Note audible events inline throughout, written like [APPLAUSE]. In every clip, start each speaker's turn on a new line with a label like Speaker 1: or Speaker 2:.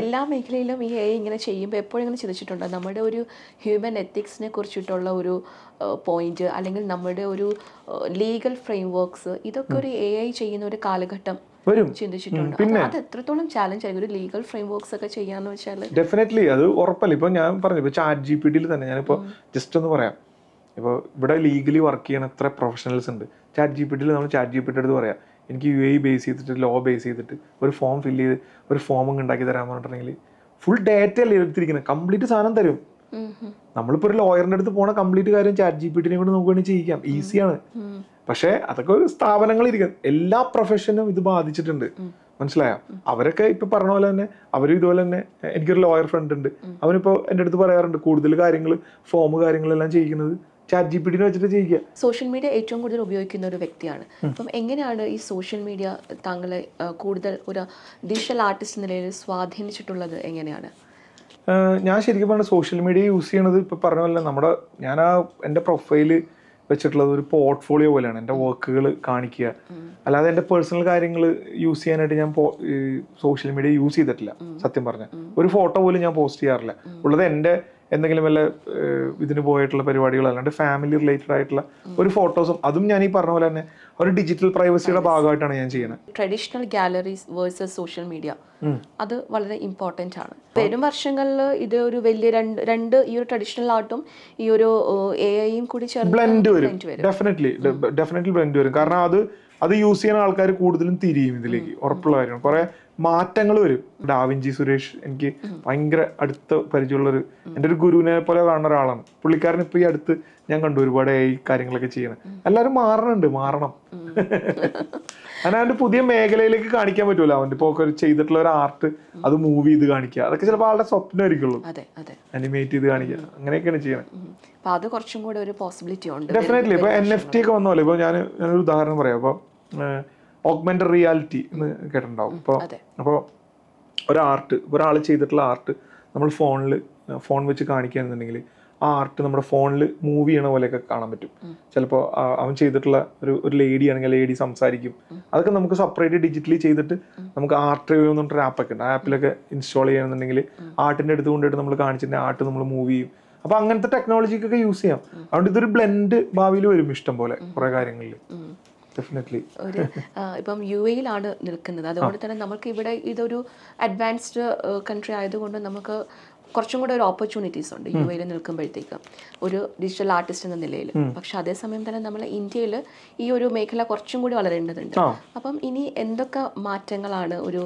Speaker 1: എല്ലാ മേഖലയിലും ഈ എ ഇങ്ങനെ ചെയ്യുമ്പോൾ എപ്പോഴും ഇങ്ങനെ ചിന്തിച്ചിട്ടുണ്ട് നമ്മുടെ ഒരു ഹ്യൂമൻ എത്തിക്സിനെ കുറിച്ചിട്ടുള്ള ഒരു പോയിന്റ് അല്ലെങ്കിൽ നമ്മുടെ ഒരു ലീഗൽ ഫ്രെയിം വർക്ക്സ് ഇതൊക്കെ ഒരു എ ഐ ചെയ്യുന്ന ഒരു കാലഘട്ടം ചിന്തിച്ചിട്ടുണ്ട് അത് എത്രത്തോളം ചാലഞ്ച് ആയിരിക്കും ഒരു ലീഗൽ ഫ്രെയിംവർക്സ് ഒക്കെ ചെയ്യാന്ന് വെച്ചാൽ
Speaker 2: ഡെഫിനറ്റ്ലി അത് ഉറപ്പല്ല ഇപ്പൊ ഞാൻ പറഞ്ഞു ഇപ്പൊ ചാറ്റ് ജി പി ടിയിൽ തന്നെ ഞാനിപ്പോ ജസ്റ്റ് ഒന്ന് പറയാം ഇപ്പൊ ഇവിടെ ലീഗലി വർക്ക് ചെയ്യണ എത്ര പ്രൊഫഷണൽസ് ഉണ്ട് ചാറ്റ് ജി പി ടിയിൽ നമ്മൾ ചാറ്റ് ജി പി ടി എടുത്ത് പറയാം എനിക്ക് യു ഐ ബേസ് ചെയ്തിട്ട് ലോ ബേസ് ചെയ്തിട്ട് ഒരു ഫോം ഫില്ല് ചെയ്ത് ഒരു ഫോം അങ്ങ് ഉണ്ടാക്കി തരാൻ പറഞ്ഞിട്ടുണ്ടെങ്കിൽ ഫുൾ ഡേറ്റ അല്ലേ എടുത്തിരിക്കുന്നത് കംപ്ലീറ്റ് സാധനം തരും നമ്മളിപ്പോൾ ഒരു ലോയറിൻ്റെ അടുത്ത് പോണ കംപ്ലീറ്റ് കാര്യം ചാറ്റ് ജി പി ടിനെ കൊണ്ട് നമുക്ക് ചെയ്യിക്കാം ഈസിയാണ് പക്ഷേ അതൊക്കെ ഒരു സ്ഥാപനങ്ങൾ ഇരിക്കുന്നത് എല്ലാ പ്രൊഫഷനും ഇത് ബാധിച്ചിട്ടുണ്ട് മനസ്സിലായോ അവരൊക്കെ ഇപ്പൊ പറഞ്ഞ പോലെ തന്നെ അവരും ഇതുപോലെ തന്നെ എനിക്കൊരു ലോയർ ഫ്രണ്ട് ഉണ്ട് അവനിപ്പോ എൻ്റെ അടുത്ത് പറയാറുണ്ട് കൂടുതൽ കാര്യങ്ങൾ ഫോം കാര്യങ്ങളെല്ലാം ചെയ്യിക്കുന്നത് ചാറ്റ് ജി പി വെച്ചിട്ട് ചെയ്യുക
Speaker 1: സോഷ്യൽ മീഡിയ ഏറ്റവും കൂടുതൽ ഉപയോഗിക്കുന്ന ഒരു വ്യക്തിയാണ് അപ്പം എങ്ങനെയാണ് ഈ സോഷ്യൽ മീഡിയ താങ്കളെ കൂടുതൽ ഒരു ഡിജിറ്റൽ ആർട്ടിസ്റ്റ് നിലയിൽ സ്വാധീനിച്ചിട്ടുള്ളത് എങ്ങനെയാണ്
Speaker 2: ഞാൻ ശരിക്കും പറഞ്ഞ സോഷ്യൽ മീഡിയ യൂസ് ചെയ്യണത് ഇപ്പോൾ പറഞ്ഞ പോലെ നമ്മുടെ ഞാൻ ആ എൻ്റെ പ്രൊഫൈൽ വെച്ചിട്ടുള്ളത് ഒരു പോർട്ട്ഫോളിയോ പോലെയാണ് എൻ്റെ വർക്കുകൾ കാണിക്കുക അല്ലാതെ എൻ്റെ പേഴ്സണൽ കാര്യങ്ങൾ യൂസ് ചെയ്യാനായിട്ട് ഞാൻ സോഷ്യൽ മീഡിയ യൂസ് ചെയ്തിട്ടില്ല സത്യം പറഞ്ഞാൽ ഒരു ഫോട്ടോ പോലും ഞാൻ പോസ്റ്റ് ചെയ്യാറില്ല ഉള്ളത് എൻ്റെ എന്തെങ്കിലും വല്ല ഇതിന് പോയിട്ടുള്ള പരിപാടികൾ അല്ലാണ്ട് ഫാമിലി റിലേറ്റഡ് ആയിട്ടുള്ള ഒരു ഫോട്ടോസും അതും ഞാൻ ഈ പറഞ്ഞ പോലെ തന്നെ ഒരു ഡിജിറ്റൽ പ്രൈവസിയുടെ ഭാഗമായിട്ടാണ് ഞാൻ ചെയ്യുന്നത്
Speaker 1: traditional galleries versus social media അത് വളരെ ഇമ്പോർട്ടൻ്റ് ആണ് വരും വർഷങ്ങളിൽ ഇത് ഒരു വലിയ രണ്ട് രണ്ട് ഈ ഒരു ട്രഡീഷണൽ ആർട്ടും ഈ ഒരു എ ഐയും കൂടി ബ്ലെൻഡ് വരും
Speaker 2: ഡെഫിനറ്റ്ലി ഡെഫിനറ്റ്ലി ബ്ലെൻഡ് വരും കാരണം അത് അത് യൂസ് ചെയ്യുന്ന ആൾക്കാർ കൂടുതലും തിരിയും ഇതിലേക്ക് ഉറപ്പുള്ള കാര്യമാണ് കുറെ മാറ്റങ്ങൾ വരും ഡാവിഞ്ചി സുരേഷ് എനിക്ക് ഭയങ്കര അടുത്ത പരിചയമുള്ളൊരു എൻ്റെ ഒരു ഗുരുവിനെ പോലെ കാണുന്ന ഒരാളാണ് പുള്ളിക്കാരൻ ഇപ്പൊ ഈ അടുത്ത് ഞാൻ കണ്ടു ഒരുപാട് ഈ കാര്യങ്ങളൊക്കെ ചെയ്യണം എല്ലാവരും മാറണുണ്ട് മാറണം അങ്ങനെ അവൻ്റെ പുതിയ മേഖലയിലേക്ക് കാണിക്കാൻ പറ്റൂല അവൻ്റെ ഇപ്പൊ ഒക്കെ ചെയ്തിട്ടുള്ള ഒരു ആർട്ട് അത് മൂവ് ചെയ്ത് കാണിക്കുക അതൊക്കെ ചിലപ്പോൾ ആളുടെ സ്വപ്നമായിരിക്കുള്ളൂ അനിമേറ്റ് ചെയ്ത് കാണിക്കുക അങ്ങനെയൊക്കെയാണ് ചെയ്യണം
Speaker 1: അപ്പൊ അത് കുറച്ചും കൂടെ ഒരു പോസിബിലിറ്റി ഉണ്ട് ഡെഫിനറ്റ്ലി ഇപ്പൊ എൻ എഫ്
Speaker 2: ടി ഒക്കെ വന്ന പോലെ ഇപ്പൊ ഞാൻ ഞാനൊരു ഉദാഹരണം പറയാം അപ്പൊ ഓഗ്മെന്റഡ് റിയാലിറ്റി എന്ന് കേട്ടിട്ടുണ്ടാവും അപ്പോൾ അപ്പോൾ ഒരാർട്ട് ഒരാൾ ചെയ്തിട്ടുള്ള ആർട്ട് നമ്മൾ ഫോണിൽ ഫോൺ വെച്ച് കാണിക്കുകയാണെന്നുണ്ടെങ്കിൽ ആ ആർട്ട് നമ്മുടെ ഫോണിൽ മൂവ് ചെയ്യണ പോലെയൊക്കെ കാണാൻ പറ്റും ചിലപ്പോൾ അവൻ ചെയ്തിട്ടുള്ള ഒരു ഒരു ലേഡി ആണെങ്കിൽ ലേഡി സംസാരിക്കും അതൊക്കെ നമുക്ക് സെപ്പറേറ്റ് ഡിജിറ്റലി ചെയ്തിട്ട് നമുക്ക് ആർട്ട് റിവ്യൂ എന്ന് പറഞ്ഞിട്ട് ആപ്പൊക്കെ ഉണ്ട് ആ ആപ്പിലൊക്കെ ഇൻസ്റ്റാൾ ചെയ്യണമെന്നുണ്ടെങ്കിൽ ആർട്ടിൻ്റെ അടുത്ത് കൊണ്ടിട്ട് നമ്മൾ കാണിച്ചിട്ടുണ്ടെങ്കിൽ ആർട്ട് നമ്മൾ മൂവ് ചെയ്യും അപ്പൊ അങ്ങനത്തെ ടെക്നോളജിക്കൊക്കെ യൂസ് ചെയ്യാം അതുകൊണ്ട് ഇതൊരു ബ്ലെൻഡ് ഭാവിയിൽ വരും ഇഷ്ടം പോലെ കുറെ കാര്യങ്ങളിൽ ഒരു
Speaker 1: ഇപ്പം യു എയിലാണ് നിൽക്കുന്നത് അതുകൊണ്ട് തന്നെ നമുക്ക് ഇവിടെ ഇതൊരു അഡ്വാൻസ്ഡ് കൺട്രി ആയതുകൊണ്ട് നമുക്ക് കുറച്ചും കൂടെ ഒരു ഓപ്പർച്യൂണിറ്റീസ് ഉണ്ട് യു എയിൽ നിൽക്കുമ്പോഴത്തേക്ക് ഒരു ഡിജിറ്റൽ ആർട്ടിസ്റ്റ് എന്ന നിലയിൽ പക്ഷെ അതേസമയം തന്നെ നമ്മൾ ഇന്ത്യയിൽ ഈ ഒരു മേഖല കുറച്ചും കൂടി വളരേണ്ടതുണ്ട് അപ്പം ഇനി എന്തൊക്കെ മാറ്റങ്ങളാണ് ഒരു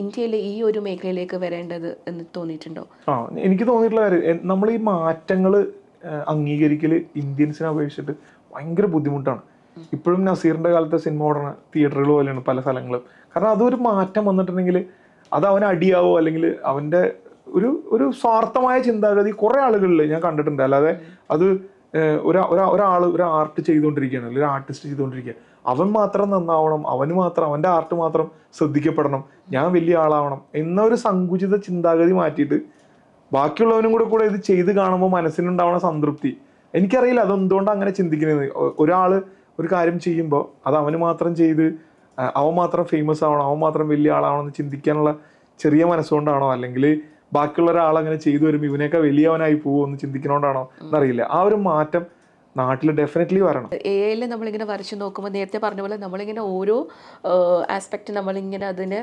Speaker 1: ഇന്ത്യയിൽ ഈ ഒരു മേഖലയിലേക്ക് വരേണ്ടത് എന്ന് തോന്നിയിട്ടുണ്ടോ
Speaker 2: എനിക്ക് തോന്നിയിട്ടുള്ള കാര്യം നമ്മൾ ഈ മാറ്റങ്ങൾ അംഗീകരിക്കൽ ഇന്ത്യൻസിനെ അപേക്ഷിച്ചിട്ട് ഭയങ്കര ബുദ്ധിമുട്ടാണ് ഇപ്പോഴും നസീറിന്റെ കാലത്തെ സിനിമ ഓടണ തിയേറ്ററുകൾ പോലെയാണ് പല സ്ഥലങ്ങളും കാരണം അതൊരു മാറ്റം വന്നിട്ടുണ്ടെങ്കിൽ അത് അവൻ അടിയാവോ അല്ലെങ്കിൽ അവന്റെ ഒരു ഒരു സ്വാർത്ഥമായ ചിന്താഗതി കുറേ ആളുകളിൽ ഞാൻ കണ്ടിട്ടുണ്ട് അല്ലാതെ അത് ഒരു ഒരാൾ ഒരു ആർട്ട് ചെയ്തുകൊണ്ടിരിക്കുകയാണ് അല്ലെങ്കിൽ ഒരു ആർട്ടിസ്റ്റ് ചെയ്തുകൊണ്ടിരിക്കുക അവൻ മാത്രം നന്നാവണം അവന് മാത്രം അവൻ്റെ ആർട്ട് മാത്രം ശ്രദ്ധിക്കപ്പെടണം ഞാൻ വലിയ ആളാവണം എന്ന ഒരു സങ്കുചിത ചിന്താഗതി മാറ്റിയിട്ട് ബാക്കിയുള്ളവനും കൂടെ കൂടെ ഇത് ചെയ്ത് കാണുമ്പോൾ മനസ്സിനുണ്ടാവണ സംതൃപ്തി എനിക്കറിയില്ല അതെന്തുകൊണ്ട് അങ്ങനെ ചിന്തിക്കുന്നത് ഒരാൾ ഒരു കാര്യം ചെയ്യുമ്പോൾ അത് അവന് മാത്രം ചെയ്ത് അവൻ മാത്രം ഫേമസ് ആവണം അവൻ മാത്രം വലിയ ആളാണെന്ന് ചിന്തിക്കാനുള്ള ചെറിയ മനസ്സുകൊണ്ടാണോ അല്ലെങ്കിൽ ബാക്കിയുള്ള ഒരാൾ അങ്ങനെ ചെയ്തു വരുമ്പോൾ ഇവനെയൊക്കെ വലിയവനായി പോകുമോ എന്ന് ചിന്തിക്കണോണ്ടാണോ എന്നറിയില്ല ആ ഒരു മാറ്റം നാട്ടിൽ ഡെഫിനറ്റ്ലി വരണം
Speaker 1: എ ഐയിൽ നമ്മളിങ്ങനെ വരച്ച് നോക്കുമ്പോൾ നേരത്തെ പറഞ്ഞ പോലെ നമ്മളിങ്ങനെ ഓരോ ആസ്പെക്റ്റ് നമ്മളിങ്ങനെ അതിനെ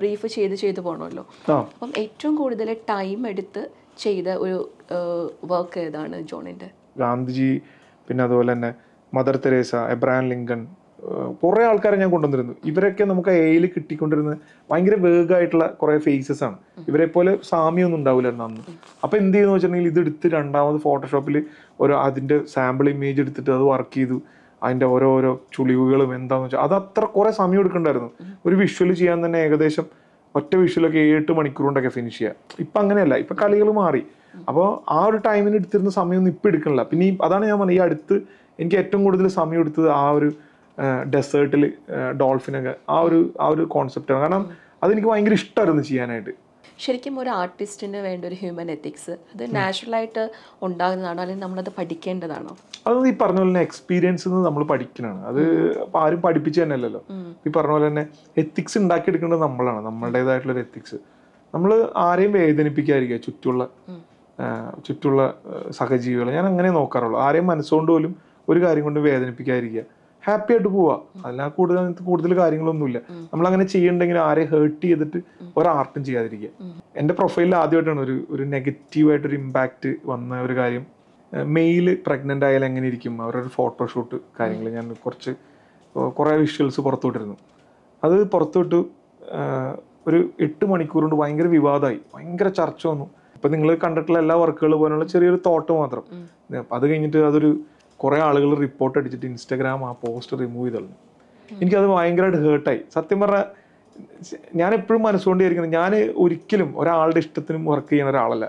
Speaker 1: ബ്രീഫ് ചെയ്ത് ചെയ്തു പോകണമല്ലോ അപ്പം ഏറ്റവും കൂടുതൽ ടൈം എടുത്ത് ചെയ്ത ഒരു വർക്ക് ഏതാണ് ജോണിൻ്റെ
Speaker 2: ഗാന്ധിജി പിന്നെ അതുപോലെ തന്നെ മദർ തെരേസ എബ്രാൻ ലിങ്കൺ കുറേ ആൾക്കാരെ ഞാൻ കൊണ്ടുവന്നിരുന്നു ഇവരൊക്കെ നമുക്ക് എയിൽ കിട്ടിക്കൊണ്ടിരുന്ന ഭയങ്കര വേഗമായിട്ടുള്ള കുറേ ഫേസസ് ആണ് ഇവരെ പോലെ സാമ്യമൊന്നും ഉണ്ടാവില്ലായിരുന്നു അന്ന് അപ്പോൾ എന്ത് ചെയ്യുന്നു വെച്ചിട്ടുണ്ടെങ്കിൽ ഇത് എടുത്ത് രണ്ടാമത് ഫോട്ടോഷോപ്പിൽ ഒരു അതിൻ്റെ സാമ്പിൾ ഇമേജ് എടുത്തിട്ട് അത് വർക്ക് ചെയ്തു അതിൻ്റെ ഓരോരോ ചുളിവുകളും എന്താണെന്ന് വെച്ചാൽ അത് അത്ര കുറേ സമയം എടുക്കണ്ടായിരുന്നു ഒരു വിഷ്വൽ ചെയ്യാൻ തന്നെ ഏകദേശം ഒറ്റ വിഷ്വലൊക്കെ എട്ട് മണിക്കൂർ കൊണ്ടൊക്കെ ഫിനിഷ് ചെയ്യുക ഇപ്പം അങ്ങനെയല്ല ഇപ്പം കളികൾ മാറി അപ്പോൾ ആ ഒരു ടൈമിന് എടുത്തിരുന്ന സമയമൊന്നും ഇപ്പം എടുക്കണില്ല പിന്നെ ഈ അതാണ് ഞാൻ പറഞ്ഞത് ഈ അടുത്ത് എനിക്ക് ഏറ്റവും കൂടുതൽ സമയം എടുത്തത് ആ ഒരു ഡെസേർട്ടിൽ ഡോൾഫിനൊക്കെ ആ ഒരു ആ ഒരു കോൺസെപ്റ്റാണ് കാരണം അതെനിക്ക് ഭയങ്കര ഇഷ്ടമായിരുന്നു ചെയ്യാനായിട്ട്
Speaker 1: ശരിക്കും ഒരു ആർട്ടിസ്റ്റിന് വേണ്ട ഒരു ഹ്യൂമൻ എത്തിക്സ് അത് നാച്ചുറൽ ആയിട്ട് ഉണ്ടാകുന്നതാണോ അല്ലെങ്കിൽ നമ്മളത് പഠിക്കേണ്ടതാണോ
Speaker 2: അത് ഈ പറഞ്ഞ പോലെ തന്നെ എക്സ്പീരിയൻസ് നമ്മൾ പഠിക്കണതാണ് അത് ആരും പഠിപ്പിച്ചു തന്നെ അല്ലല്ലോ ഈ പറഞ്ഞ പോലെ തന്നെ എത്തിക്സ് ഉണ്ടാക്കിയെടുക്കേണ്ടത് നമ്മളാണ് നമ്മളുടേതായിട്ടുള്ള ഒരു എത്തിക്സ് നമ്മൾ ആരെയും വേദനിപ്പിക്കാതിരിക്കുക ചുറ്റുള്ള ചുറ്റുള്ള സഹജീവികളെ ഞാൻ അങ്ങനെ നോക്കാറുള്ളൂ ആരെയും മനസ്സുകൊണ്ട് പോലും ഒരു കാര്യം കൊണ്ട് വേദനിപ്പിക്കാതിരിക്കുക ഹാപ്പി ആയിട്ട് പോവുക അല്ല കൂടുതൽ കൂടുതൽ കാര്യങ്ങളൊന്നുമില്ല നമ്മൾ അങ്ങനെ ചെയ്യണ്ടെങ്കിൽ ആരെ ഹേർട്ട് ചെയ്തിട്ട് ഒരാർട്ടും ചെയ്യാതിരിക്കുക എൻ്റെ പ്രൊഫൈലിൽ ആദ്യമായിട്ടാണ് ഒരു ഒരു നെഗറ്റീവായിട്ടൊരു ഇമ്പാക്റ്റ് വന്ന ഒരു കാര്യം മെയില് പ്രഗ്നന്റ് ആയാലും എങ്ങനെ ഇരിക്കും അവരുടെ ഫോട്ടോഷൂട്ട് കാര്യങ്ങൾ ഞാൻ കുറച്ച് കുറേ വിഷ്വൽസ് പുറത്തുവിട്ടിരുന്നു അത് പുറത്തുവിട്ടു ഒരു എട്ട് മണിക്കൂർ കൊണ്ട് ഭയങ്കര വിവാദമായി ഭയങ്കര ചർച്ച വന്നു ഇപ്പം നിങ്ങൾ കണ്ടിട്ടുള്ള എല്ലാ വർക്കുകൾ പോലെയുള്ള ചെറിയൊരു തോട്ട് മാത്രം അത് കഴിഞ്ഞിട്ട് അതൊരു കുറേ ആളുകൾ റിപ്പോർട്ട് അടിച്ചിട്ട് ഇൻസ്റ്റാഗ്രാം ആ പോസ്റ്റ് റിമൂവ് ചെയ്തു എനിക്കത് ഭയങ്കരമായിട്ട് ഹേർട്ടായി സത്യം പറഞ്ഞാൽ ഞാൻ എപ്പോഴും മനസ്സുകൊണ്ട് വിചാരിക്കുന്നത് ഞാൻ ഒരിക്കലും ഒരാളുടെ ഇഷ്ടത്തിനും വർക്ക് ചെയ്യുന്ന ഒരാളല്ല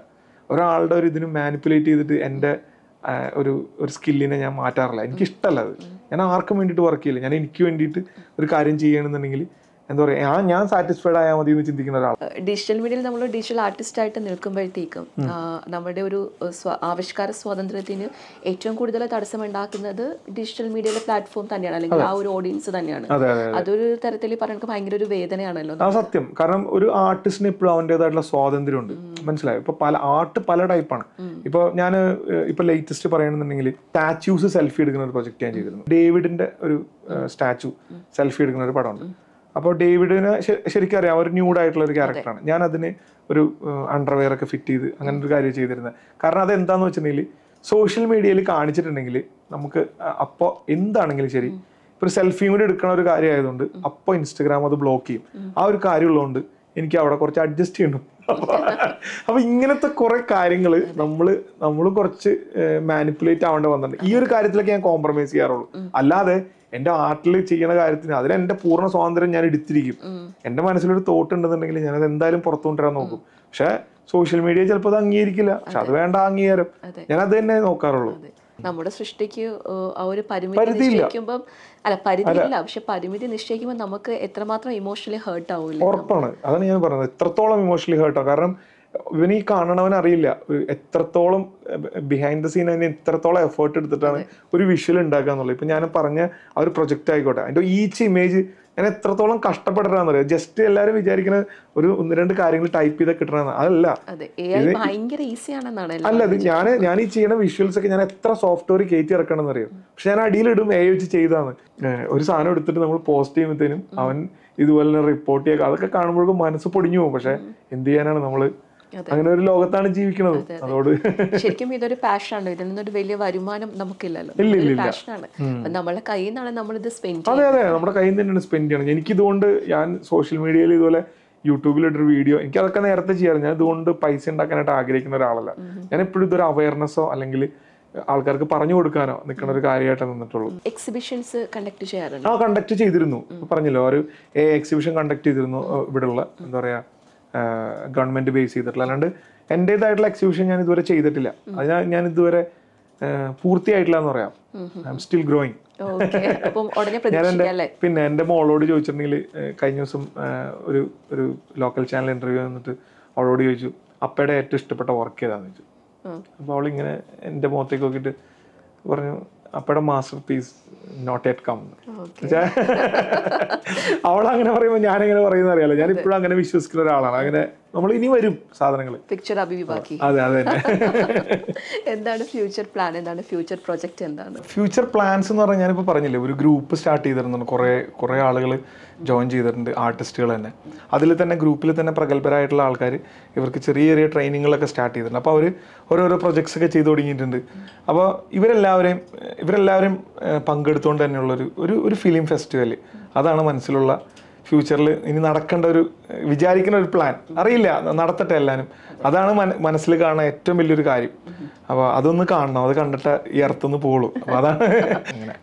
Speaker 2: ഒരാളുടെ ഒരു ഇതിനും മാനിപ്പുലേറ്റ് ചെയ്തിട്ട് എൻ്റെ ഒരു ഒരു സ്കില്ലിനെ ഞാൻ മാറ്റാറില്ല എനിക്കിഷ്ടമല്ല അത് ഞാൻ ആർക്കും വേണ്ടിയിട്ട് വർക്ക് ചെയ്യില്ല ഞാൻ എനിക്ക് വേണ്ടിയിട്ട് ഒരു കാര്യം ചെയ്യണമെന്നുണ്ടെങ്കിൽ എന്താ പറയുക ആ ഞാൻ സാറ്റിസ്ഫൈഡ് ആയാൽ മതി എന്ന് ചിന്തിക്കുന്ന ഒരാൾ
Speaker 1: ഡിജിറ്റൽ മീഡിയയിൽ നമ്മൾ ഡിജിറ്റൽ ആർട്ടിസ്റ്റ് ആയിട്ട് നിൽക്കുമ്പോഴത്തേക്കും നമ്മുടെ ഒരു ആവിഷ്കാര സ്വാതന്ത്ര്യത്തിന് ഏറ്റവും കൂടുതൽ ഉണ്ടാക്കുന്നത് ഡിജിറ്റൽ മീഡിയയിലെ പ്ലാറ്റ്ഫോം തന്നെയാണ് അല്ലെങ്കിൽ ആ ഒരു ഓഡിയൻസ് തന്നെയാണ് അതൊരു തരത്തിൽ പറയുന്നത് ഭയങ്കര ഒരു വേദനയാണല്ലോ
Speaker 2: ആ സത്യം കാരണം ഒരു ആർട്ടിസ്റ്റിന് ഇപ്പോഴും അവൻ്റെതായിട്ടുള്ള സ്വാതന്ത്ര്യമുണ്ട് മനസ്സിലായോ ഇപ്പൊ പല ആർട്ട് പല ടൈപ്പാണ് ഇപ്പൊ ഞാൻ ഇപ്പൊ ലേറ്റസ്റ്റ് പറയണമെന്നുണ്ടെങ്കിൽ സ്റ്റാച്യൂസ് സെൽഫി എടുക്കുന്ന ഒരു പ്രൊജക്ട് ഞാൻ ചെയ്തിരുന്നു ഡേവിഡിന്റെ ഒരു സ്റ്റാച്ചു സെൽഫി എടുക്കുന്ന ഒരു പടമുണ്ട് അപ്പോൾ ഡേവിഡിനെ ശരിക്കും അറിയാം ഒരു ന്യൂഡ് ആയിട്ടുള്ള ഒരു ക്യാരക്ടറാണ് ഞാൻ അതിന് ഒരു അണ്ടർവെയർ ഒക്കെ ഫിറ്റ് ചെയ്ത് അങ്ങനെ ഒരു കാര്യം ചെയ്തിരുന്നത് കാരണം അത് എന്താന്ന് വെച്ചിട്ടുണ്ടെങ്കിൽ സോഷ്യൽ മീഡിയയിൽ കാണിച്ചിട്ടുണ്ടെങ്കിൽ നമുക്ക് അപ്പോൾ എന്താണെങ്കിലും ശരി ഇപ്പോൾ സെൽഫിയും കൂടി എടുക്കണ ഒരു കാര്യമായതുകൊണ്ട് അപ്പോൾ ഇൻസ്റ്റഗ്രാം അത് ബ്ലോക്ക് ചെയ്യും ആ ഒരു കാര്യമുള്ളതുകൊണ്ട് എനിക്ക് അവിടെ കുറച്ച് അഡ്ജസ്റ്റ് ചെയ്യണം അപ്പൊ ഇങ്ങനത്തെ കുറെ കാര്യങ്ങൾ നമ്മൾ നമ്മൾ കുറച്ച് മാനിപ്പുലേറ്റ് ആവേണ്ടി വന്നിട്ടുണ്ട് ഈ ഒരു കാര്യത്തിലൊക്കെ ഞാൻ കോംപ്രമൈസ് ചെയ്യാറുള്ളൂ അല്ലാതെ എന്റെ ആർട്ടിൽ ചെയ്യുന്ന കാര്യത്തിന് അതിൽ എന്റെ പൂർണ്ണ സ്വാതന്ത്ര്യം ഞാൻ എടുത്തിരിക്കും എന്റെ മനസ്സിലൊരു തോട്ട് ഉണ്ടെന്നുണ്ടെങ്കിൽ ഞാൻ അത് എന്തായാലും പുറത്തുകൊണ്ടുവരാൻ നോക്കും പക്ഷെ സോഷ്യൽ മീഡിയ ചിലപ്പോൾ അത് അംഗീകരിക്കില്ല പക്ഷെ അത് വേണ്ട അംഗീകാരം ഞാൻ അത് തന്നെ നോക്കാറുള്ളൂ
Speaker 1: നമ്മുടെ സൃഷ്ടിക്ക് ആ ഒരു പരിമിതി നിശ്ചയിക്കുമ്പോൾ അല്ല പരിധിയില്ല പക്ഷെ പരിമിതി നിശ്ചയിക്കുമ്പോൾ നമുക്ക് എത്രമാത്രം ഇമോഷണലി ഹേർട്ട് ആവില്ല
Speaker 2: ഉറപ്പാണ് അതാണ് ഞാൻ പറഞ്ഞത് എത്രത്തോളം ഇമോഷണലി ഹേർട്ട് ആവും കാരണം ഇവന് ഈ കാണണവൻ അറിയില്ല എത്രത്തോളം ബിഹൈൻഡ് ദ സീൻ അതിന് എത്രത്തോളം എഫേർട്ട് എടുത്തിട്ടാണ് ഒരു വിഷ്വൽ ഉണ്ടാക്കുക എന്നുള്ളത് ഇപ്പം ഞാൻ പറഞ്ഞ ആ ഒരു പ്രൊജക്റ്റ് ആയിക്കോട്ടെ അതിൻ്റെ ഈച്ച് ഇമേജ് ഞാൻ എത്രത്തോളം കഷ്ടപ്പെട്ടിട്ടാന്ന് ജസ്റ്റ് എല്ലാരും വിചാരിക്കുന്ന ഒരു ഒന്ന് രണ്ട് കാര്യങ്ങൾ ടൈപ്പ് ചെയ്ത് കിട്ടണ അതല്ല അല്ല ഞാൻ ഞാൻ ഈ ചെയ്യുന്ന വിഷ്വൽസ് ഒക്കെ ഞാൻ എത്ര സോഫ്റ്റ്വെയർ കയറ്റി ഇറക്കണമെന്ന് അറിയാം പക്ഷെ ഞാൻ ഇടും എ വെച്ച് ചെയ്താണ് ഒരു സാധനം എടുത്തിട്ട് നമ്മൾ പോസ്റ്റ് ചെയ്യുമ്പോഴത്തേനും അവൻ ഇതുപോലെ റിപ്പോർട്ട് ചെയ്യുക അതൊക്കെ കാണുമ്പോഴേക്കും മനസ്സ് പൊടിഞ്ഞു പോകും പക്ഷെ എന്ത് ചെയ്യാനാണ് നമ്മൾ അങ്ങനെ ഒരു ലോകത്താണ് ജീവിക്കുന്നത് അതോട് ശരിക്കും
Speaker 1: ഇതൊരു പാഷനാണ് ഇതിൽ നിന്നൊരു വലിയ വരുമാനം നമുക്കില്ലല്ലോ പാഷനാണ് നമ്മളെ കയ്യിൽ നിന്നാണ് നമ്മൾ ഇത് സ്പെൻഡ് അതെ അതെ
Speaker 2: നമ്മുടെ കയ്യിൽ തന്നെയാണ് സ്പെൻഡ് ചെയ്യണം എനിക്ക് ഇതുകൊണ്ട് ഞാൻ സോഷ്യൽ മീഡിയയിൽ ഇതുപോലെ ഇട്ടൊരു വീഡിയോ എനിക്ക് അതൊക്കെ നേരത്തെ ചെയ്യാറ് ഞാൻ ഇതുകൊണ്ട് പൈസ ഉണ്ടാക്കാനായിട്ട് ആഗ്രഹിക്കുന്ന ഒരാളല്ല ഞാൻ എപ്പോഴും ഇതൊരു അവയർനെസ്സോ അല്ലെങ്കിൽ ആൾക്കാർക്ക് പറഞ്ഞു കൊടുക്കാനോ നിൽക്കുന്ന ഒരു കാര്യമായിട്ട് നിന്നിട്ടുള്ളൂ
Speaker 1: എക്സിബിഷൻസ് കണ്ടക്ട് ചെയ്യാറുണ്ട് ആ കണ്ടക്ട്
Speaker 2: ചെയ്തിരുന്നു പറഞ്ഞല്ലോ ഒരു എക്സിബിഷൻ കണ്ടക്ട് ചെയ്തിരുന്നു ഇവിടെയുള്ള എന്താ പറയാ ഗവൺമെന്റ് ബേസ് ചെയ്തിട്ടുള്ള അല്ലാണ്ട് എൻ്റെതായിട്ടുള്ള എക്സിബിഷൻ ഞാൻ ഇതുവരെ ചെയ്തിട്ടില്ല അതിനാ ഞാൻ ഇതുവരെ പൂർത്തിയായിട്ടില്ല എന്ന് പറയാം ഐ എം സ്റ്റിൽ ഗ്രോയിങ് ഞാൻ എൻ്റെ പിന്നെ എൻ്റെ മോളോട് ചോദിച്ചിട്ടുണ്ടെങ്കിൽ കഴിഞ്ഞ ദിവസം ഒരു ഒരു ലോക്കൽ ചാനൽ ഇന്റർവ്യൂ വന്നിട്ട് അവളോട് ചോദിച്ചു അപ്പയുടെ ഏറ്റവും ഇഷ്ടപ്പെട്ട വർക്ക് ഏതാന്ന് ചോദിച്ചു അപ്പോൾ അവളിങ്ങനെ എൻ്റെ മുഖത്തേക്ക് നോക്കിയിട്ട് പറഞ്ഞു അപ്പയുടെ masterpiece not yet come [LAUGHS] അവളങ്ങനെ പറയുമ്പോൾ ഞാനെങ്ങനെ പറയുന്നറിയാലോ അറിയാലോ ഞാൻ ഇപ്പോഴും അങ്ങനെ വിശ്വസിക്കുന്ന ഒരാളാണ് അങ്ങനെ നമ്മൾ ഇനി വരും സാധനങ്ങൾ
Speaker 1: പിക്ചർ അഭിവിഭാഗി അതെ അതെ [LAUGHS] എന്താണ് ഫ്യൂച്ചർ പ്ലാൻ എന്താണ് ഫ്യൂച്ചർ പ്രോജക്റ്റ് എന്താണ്
Speaker 2: ഫ്യൂച്ചർ പ്ലാൻസ് എന്ന് പറഞ്ഞാൽ ഞാനിപ്പോൾ പറഞ്ഞില്ലേ ഒരു ഗ്രൂപ്പ് സ്റ്റാർട്ട് ചെയ്തിരുന്നുണ്ട് കുറേ കുറേ ആളുകൾ ജോയിൻ ചെയ്തിട്ടുണ്ട് ആർട്ടിസ്റ്റുകൾ തന്നെ അതിൽ തന്നെ ഗ്രൂപ്പിൽ തന്നെ പ്രഗത്ഭരായിട്ടുള്ള ആൾക്കാർ ഇവർക്ക് ചെറിയ ചെറിയ ട്രെയിനിങ്ങുകളൊക്കെ സ്റ്റാർട്ട് ചെയ്തിട്ടുണ്ട് അപ്പോൾ അവർ ഓരോരോ പ്രൊജക്ട്സ് ഒക്കെ ചെയ്തു തുടങ്ങിയിട്ടുണ്ട് അപ്പോൾ ഇവരെല്ലാവരെയും ഇവരെല്ലാവരും പങ്കെടുത്തുകൊണ്ട് തന്നെയുള്ളൊരു ഒരു ഒരു ഫിലിം ഫെസ്റ്റിവൽ അതാണ് മനസ്സിലുള്ള ഫ്യൂച്ചറിൽ ഇനി നടക്കേണ്ട ഒരു വിചാരിക്കുന്ന ഒരു പ്ലാൻ അറിയില്ല നടത്തട്ടെ എല്ലാവരും അതാണ് മനസ്സിൽ കാണുന്ന ഏറ്റവും വലിയൊരു കാര്യം അപ്പോൾ അതൊന്ന് കാണണം അത് കണ്ടിട്ട് ഈ അർത്ഥം പോളും അപ്പോൾ അതാണ്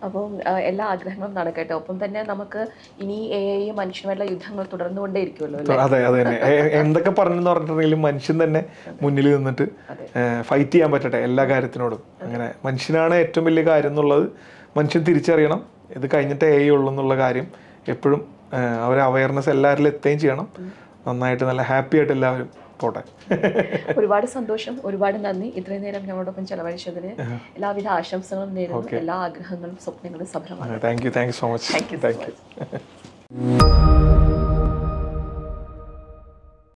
Speaker 1: അപ്പോൾ എല്ലാ ആഗ്രഹങ്ങളും നടക്കട്ടെ ഒപ്പം തന്നെ നമുക്ക് ഇനി എ ഐ മനുഷ്യനുമായിട്ടുള്ള യുദ്ധങ്ങൾ തുടർന്നുകൊണ്ടേയിരിക്കുമല്ലോ അതെ അതെ തന്നെ എന്തൊക്കെ
Speaker 2: പറഞ്ഞെന്ന് പറഞ്ഞിട്ടുണ്ടെങ്കിലും മനുഷ്യൻ തന്നെ മുന്നിൽ നിന്നിട്ട് ഫൈറ്റ് ചെയ്യാൻ പറ്റട്ടെ എല്ലാ കാര്യത്തിനോടും അങ്ങനെ മനുഷ്യനാണ് ഏറ്റവും വലിയ കാര്യം എന്നുള്ളത് മനുഷ്യൻ തിരിച്ചറിയണം ഇത് കഴിഞ്ഞിട്ടേ എ ഉള്ളൂ എന്നുള്ള കാര്യം എപ്പോഴും അവർ അവയർനെസ് എല്ലാവരിലും എത്തുകയും ചെയ്യണം നന്നായിട്ട് നല്ല ഹാപ്പി ആയിട്ട് എല്ലാവരും പോട്ടെ
Speaker 1: ഒരുപാട് സന്തോഷം ഒരുപാട് നന്ദി ഇത്രയും നേരം ഞങ്ങളോടൊപ്പം ചെലവഴിച്ചതിന് എല്ലാവിധ ആശംസകളും നേരുന്നു എല്ലാ ആഗ്രഹങ്ങളും സ്വപ്നങ്ങളും സഫലമാണ്
Speaker 2: thank you thank you so much thank you thank U